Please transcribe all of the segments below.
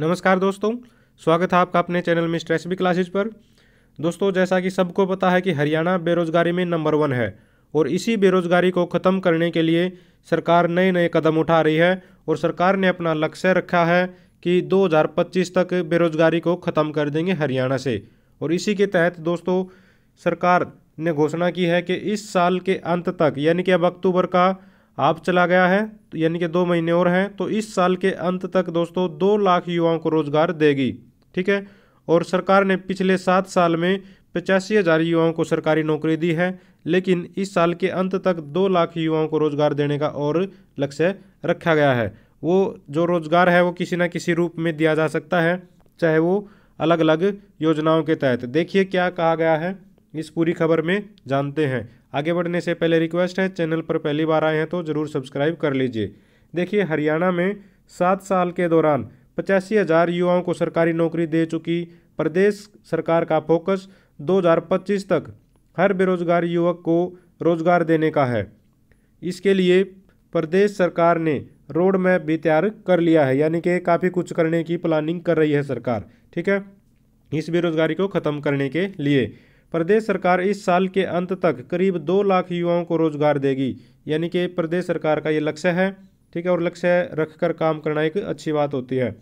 नमस्कार दोस्तों स्वागत है आपका अपने चैनल में स्ट्रेस भी क्लासेज पर दोस्तों जैसा कि सबको पता है कि हरियाणा बेरोजगारी में नंबर वन है और इसी बेरोजगारी को ख़त्म करने के लिए सरकार नए नए कदम उठा रही है और सरकार ने अपना लक्ष्य रखा है कि 2025 तक बेरोजगारी को ख़त्म कर देंगे हरियाणा से और इसी के तहत दोस्तों सरकार ने घोषणा की है कि इस साल के अंत तक यानी कि अब अक्टूबर का आप चला गया है तो यानी कि दो महीने और हैं तो इस साल के अंत तक दोस्तों दो लाख युवाओं को रोज़गार देगी ठीक है और सरकार ने पिछले सात साल में पचासी हज़ार युवाओं को सरकारी नौकरी दी है लेकिन इस साल के अंत तक दो लाख युवाओं को रोज़गार देने का और लक्ष्य रखा गया है वो जो रोज़गार है वो किसी न किसी रूप में दिया जा सकता है चाहे वो अलग अलग योजनाओं के तहत देखिए क्या कहा गया है इस पूरी खबर में जानते हैं आगे बढ़ने से पहले रिक्वेस्ट है चैनल पर पहली बार आए हैं तो ज़रूर सब्सक्राइब कर लीजिए देखिए हरियाणा में सात साल के दौरान पचासी हज़ार युवाओं को सरकारी नौकरी दे चुकी प्रदेश सरकार का फोकस 2025 तक हर बेरोजगार युवक को रोजगार देने का है इसके लिए प्रदेश सरकार ने रोड मैप भी तैयार कर लिया है यानी कि काफ़ी कुछ करने की प्लानिंग कर रही है सरकार ठीक है इस बेरोजगारी को ख़त्म करने के लिए प्रदेश सरकार इस साल के अंत तक करीब दो लाख युवाओं को रोजगार देगी यानी कि प्रदेश सरकार का ये लक्ष्य है ठीक है और लक्ष्य रखकर काम करना एक अच्छी बात होती है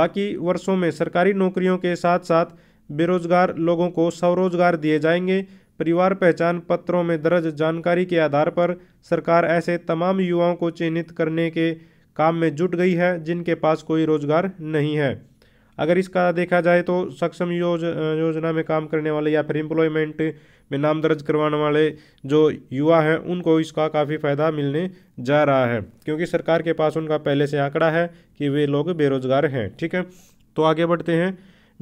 बाकी वर्षों में सरकारी नौकरियों के साथ साथ बेरोजगार लोगों को स्वरोजगार दिए जाएंगे परिवार पहचान पत्रों में दर्ज जानकारी के आधार पर सरकार ऐसे तमाम युवाओं को चिन्हित करने के काम में जुट गई है जिनके पास कोई रोजगार नहीं है अगर इसका देखा जाए तो सक्षम योज योजना में काम करने वाले या फिर एम्प्लॉयमेंट में नाम दर्ज करवाने वाले जो युवा हैं उनको इसका काफ़ी फ़ायदा मिलने जा रहा है क्योंकि सरकार के पास उनका पहले से आंकड़ा है कि वे लोग बेरोजगार हैं ठीक है तो आगे बढ़ते हैं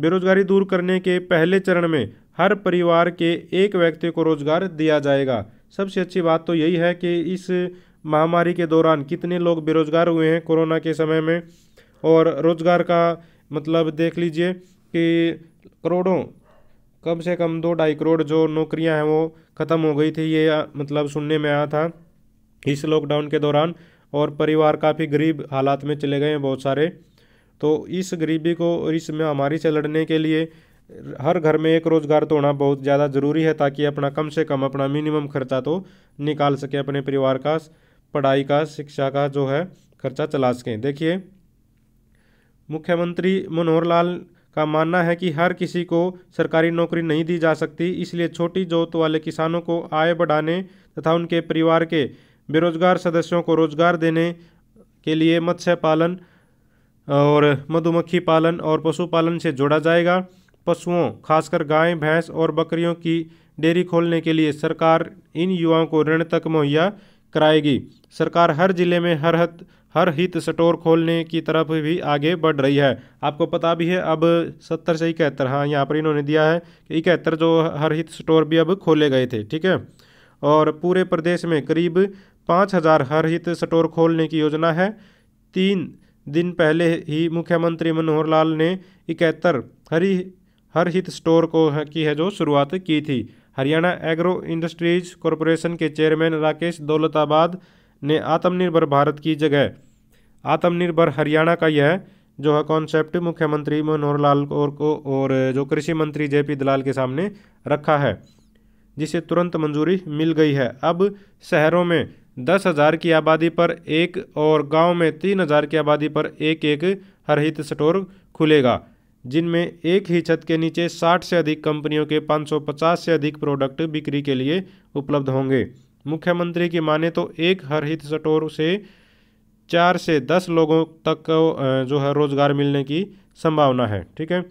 बेरोजगारी दूर करने के पहले चरण में हर परिवार के एक व्यक्ति को रोजगार दिया जाएगा सबसे अच्छी बात तो यही है कि इस महामारी के दौरान कितने लोग बेरोजगार हुए हैं कोरोना के समय में और रोजगार का मतलब देख लीजिए कि करोड़ों कम से कम दो ढाई करोड़ जो नौकरियां हैं वो ख़त्म हो गई थी ये मतलब सुनने में आया था इस लॉकडाउन के दौरान और परिवार काफ़ी गरीब हालात में चले गए हैं बहुत सारे तो इस गरीबी को और इस महामारी से लड़ने के लिए हर घर में एक रोज़गार तो होना बहुत ज़्यादा ज़रूरी है ताकि अपना कम से कम अपना मिनिमम खर्चा तो निकाल सकें अपने परिवार का पढ़ाई का शिक्षा का जो है खर्चा चला सकें देखिए मुख्यमंत्री मनोहर लाल का मानना है कि हर किसी को सरकारी नौकरी नहीं दी जा सकती इसलिए छोटी जोत वाले किसानों को आय बढ़ाने तथा उनके परिवार के बेरोजगार सदस्यों को रोजगार देने के लिए मत्स्य पालन और मधुमक्खी पालन और पशुपालन से जोड़ा जाएगा पशुओं खासकर गाय भैंस और बकरियों की डेयरी खोलने के लिए सरकार इन युवाओं को ऋण तक मुहैया कराएगी सरकार हर जिले में हर हत हर हित स्टोर खोलने की तरफ भी आगे बढ़ रही है आपको पता भी है अब सत्तर से इकहत्तर हाँ यहाँ पर इन्होंने दिया है कि इकहत्तर जो हर हित स्टोर भी अब खोले गए थे ठीक है और पूरे प्रदेश में करीब पाँच हज़ार हर हित स्टोर खोलने की योजना है तीन दिन पहले ही मुख्यमंत्री मनोहर लाल ने इकहत्तर हरी हर हित स्टोर को हाँ, की है जो शुरुआत की थी हरियाणा एग्रो इंडस्ट्रीज कॉरपोरेशन के चेयरमैन राकेश दौलताबाद ने आत्मनिर्भर भारत की जगह आत्मनिर्भर हरियाणा का यह जो है कॉन्सेप्ट मुख्यमंत्री मनोहर लाल और को और जो कृषि मंत्री जे पी दलाल के सामने रखा है जिसे तुरंत मंजूरी मिल गई है अब शहरों में दस हज़ार की आबादी पर एक और गांव में तीन हज़ार की आबादी पर एक एक हरहित स्टोर खुलेगा जिनमें एक ही छत के नीचे 60 से अधिक कंपनियों के 550 से अधिक प्रोडक्ट बिक्री के लिए उपलब्ध होंगे मुख्यमंत्री की माने तो एक हरहित स्टोर से चार से दस लोगों तक जो है रोज़गार मिलने की संभावना है ठीक है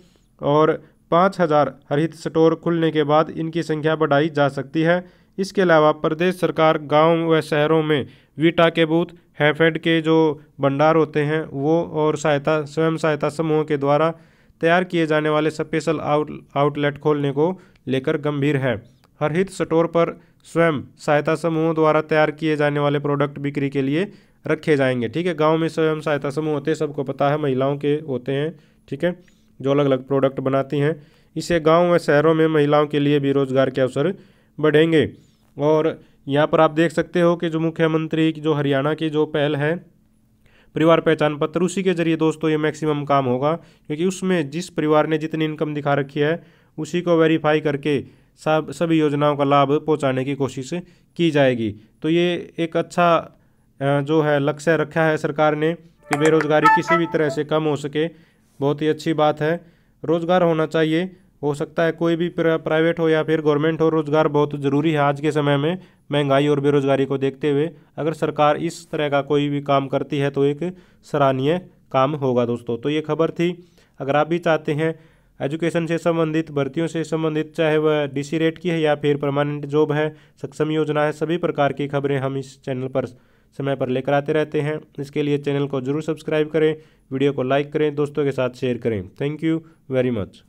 और पाँच हज़ार हरित स्टोर खुलने के बाद इनकी संख्या बढ़ाई जा सकती है इसके अलावा प्रदेश सरकार गांव व शहरों में वीटा के बूथ हैफेड के जो भंडार होते हैं वो और सहायता स्वयं सहायता समूह के द्वारा तैयार किए जाने वाले स्पेशल आउट आउटलेट खोलने को लेकर गंभीर है हरहित स्टोर पर स्वयं सहायता समूहों द्वारा तैयार किए जाने वाले प्रोडक्ट बिक्री के लिए रखे जाएंगे ठीक है गांव में स्वयं सहायता समूह होते हैं सबको पता है महिलाओं के होते हैं ठीक है जो अलग अलग प्रोडक्ट बनाती हैं इससे गांव व शहरों में महिलाओं के लिए भी रोजगार के अवसर बढ़ेंगे और यहाँ पर आप देख सकते हो कि जो मुख्यमंत्री जो हरियाणा की जो पहल है परिवार पहचान पत्र उसी के जरिए दोस्तों ये मैक्सिमम काम होगा क्योंकि उसमें जिस परिवार ने जितनी इनकम दिखा रखी है उसी को वेरीफाई करके सब सभी योजनाओं का लाभ पहुंचाने की कोशिश की जाएगी तो ये एक अच्छा जो है लक्ष्य रखा है सरकार ने कि बेरोज़गारी किसी भी तरह से कम हो सके बहुत ही अच्छी बात है रोज़गार होना चाहिए हो सकता है कोई भी प्राइवेट हो या फिर गवर्नमेंट हो रोज़गार बहुत ज़रूरी है आज के समय में महंगाई और बेरोज़गारी को देखते हुए अगर सरकार इस तरह का कोई भी काम करती है तो एक सराहनीय काम होगा दोस्तों तो ये खबर थी अगर आप भी चाहते हैं एजुकेशन से संबंधित भर्तियों से संबंधित चाहे वह डीसी रेट की है या फिर परमानेंट जॉब है सक्षम योजना है सभी प्रकार की खबरें हम इस चैनल पर समय पर लेकर आते रहते हैं इसके लिए चैनल को जरूर सब्सक्राइब करें वीडियो को लाइक करें दोस्तों के साथ शेयर करें थैंक यू वेरी मच